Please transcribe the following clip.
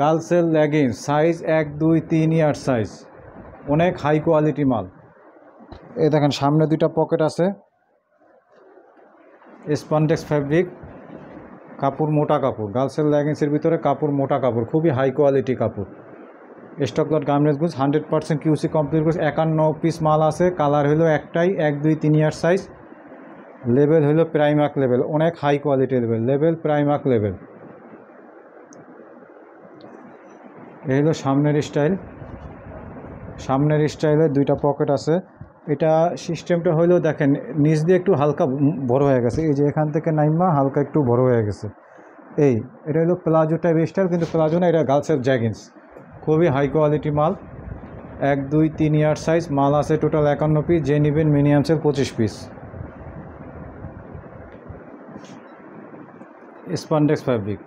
গার্লসের leggings size এক দুই তিন ইয়ার সাইজ অনেক হাই কোয়ালিটি মাল এ দেখেন সামনে দুইটা পকেট আছে স্পন্ডেক্স ফ্যাব্রিক কাপড় মোটা কাপড় গার্লসের লেগিংসের ভিতরে কাপড় মোটা কাপড় খুবই হাই কোয়ালিটি কাপড় stock lot garments goods hundred percent QC complete goods একান্ন পিস মাল আছে কালার হলো একটাই এক দুই তিন ইয়ার সাইজ লেভেল হলো প্রাইমার্ক লেভেল অনেক high quality level level Primark level এই হলো সামনের স্টাইল সামনের স্টাইলে দুইটা পকেট আছে এটা সিস্টেমটা হইলেও দেখেন নিচ দিয়ে একটু হালকা বড় হয়ে গেছে এই যে এখান থেকে নাইমা হালকা একটু বড় হয়ে গেছে এই এটা হলো প্লাজো টাইপ স্টাইল কিন্তু প্লাজো না এটা গার্লসের জ্যাগিন্স খুবই হাই কোয়ালিটি মাল এক দুই তিন ইয়ার সাইজ মাল আছে টোটাল একান্ন পিস যে নেবেন মিনিয়ামসের পঁচিশ পিস স্পান্ডেক্স ফ্যাব্রিক